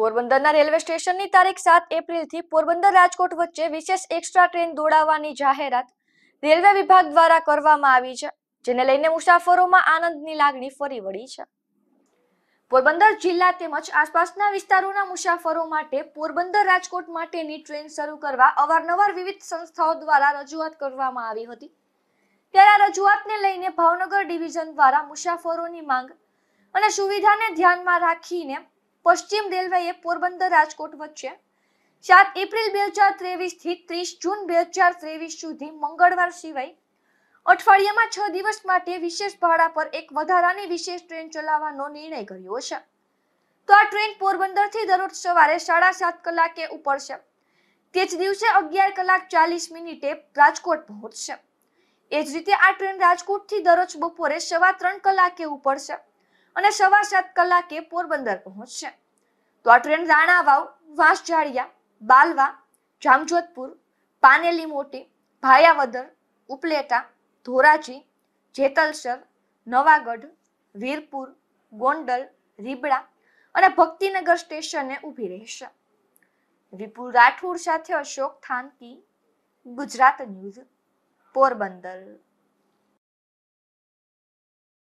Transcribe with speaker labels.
Speaker 1: પોરબંદરના રેલવે સ્ટેશનની તારીખ સાત એપ્રિલથી પોરબંદર રાજકોટ વચ્ચે વિશેષ એક્સ્ટ્રા ટ્રેન દોડાવવાની જાહેરાત રેલવે વિભાગ દ્વારા કરવામાં આવી છે જેને લઈને મુસાફરોમાં આનંદની લાગણી ફરી વળી છે પોરબંદર જિલ્લા તેમજ આસપાસના વિસ્તારોના મુસાફરો માટે પોરબંદર રાજકોટ માટેની ટ્રેન શરૂ કરવા અવારનવાર વિવિધ સંસ્થાઓ દ્વારા રજૂઆત કરવામાં આવી હતી ત્યારે આ રજૂઆતને લઈને ભાવનગર ડિવિઝન દ્વારા મુસાફરોની માંગ અને સુવિધાને ધ્યાનમાં રાખીને પશ્ચિમ રેલવેએ પોરબંદર રાજકોટ વચ્ચે સાત એપ્રિલ બે હજાર ત્રેવીસથી ત્રીસ જૂન બે હજાર ત્રેવીસ સુધી મંગળવાર સિવાય અઠવાડિયામાં છ દિવસ માટે વિશેષ ભાડા પર એક વધારાની વિશેષ ટ્રેન ચલાવવાનો નિર્ણય કર્યો છે તો આ ટ્રેન પોરબંદરથી દરરોજ સવારે સાડા સાત કલાકે ઉપડશે તે જ દિવસે અગિયાર કલાક ચાલીસ મિનિટે રાજકોટ પહોંચશે એ જ રીતે આ ટ્રેન રાજકોટથી દરરોજ બપોરે સવા ત્રણ કલાકે ઉપડશે અને સવા સાત કલાકે પોરબંદર પહોંચશે તો આ ટ્રેન રાણાવાવ વાંસજાળિયા બાલવા જામજોધપુર પાનેલી મોટી ભાયાવદર ઉપલેટા ધોરાજી જેતલસર નવાગઢ વીરપુર ગોંડલ રીબડા અને ભક્તિનગર સ્ટેશને ઊભી રહેશે વિપુલ રાઠોડ સાથે અશોક થાનકી ગુજરાત ન્યૂઝ પોરબંદર